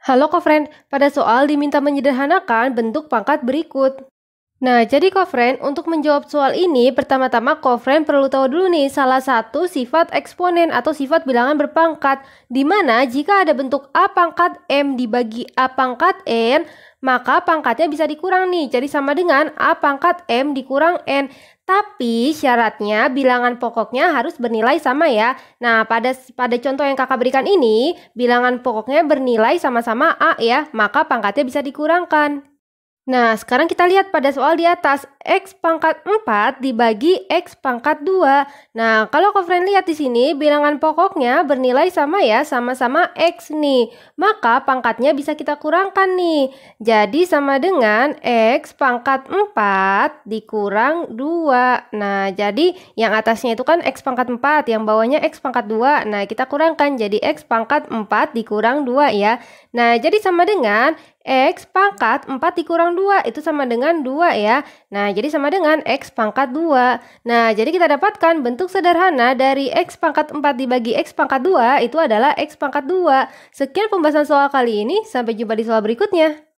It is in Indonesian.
Halo kofren, pada soal diminta menyederhanakan bentuk pangkat berikut. Nah, jadi kofren, untuk menjawab soal ini, pertama-tama kofren perlu tahu dulu nih salah satu sifat eksponen atau sifat bilangan berpangkat, di mana jika ada bentuk A pangkat M dibagi A pangkat N, maka pangkatnya bisa dikurang nih, jadi sama dengan A pangkat M dikurang N. Tapi syaratnya bilangan pokoknya harus bernilai sama ya. Nah, pada pada contoh yang Kakak berikan ini, bilangan pokoknya bernilai sama-sama A ya, maka pangkatnya bisa dikurangkan. Nah, sekarang kita lihat pada soal di atas. X pangkat 4 dibagi X pangkat 2. Nah, kalau friend lihat di sini, bilangan pokoknya bernilai sama ya, sama-sama X nih. Maka pangkatnya bisa kita kurangkan nih. Jadi sama dengan X pangkat 4 dikurang 2. Nah, jadi yang atasnya itu kan X pangkat 4, yang bawahnya X pangkat 2. Nah, kita kurangkan jadi X pangkat 4 dikurang 2 ya. Nah, jadi sama dengan X pangkat 4 dikurang 2 itu sama dengan 2 ya. Nah, Nah, jadi sama dengan X pangkat 2. Nah, jadi kita dapatkan bentuk sederhana dari X pangkat 4 dibagi X pangkat 2 itu adalah X pangkat 2. Sekian pembahasan soal kali ini, sampai jumpa di soal berikutnya.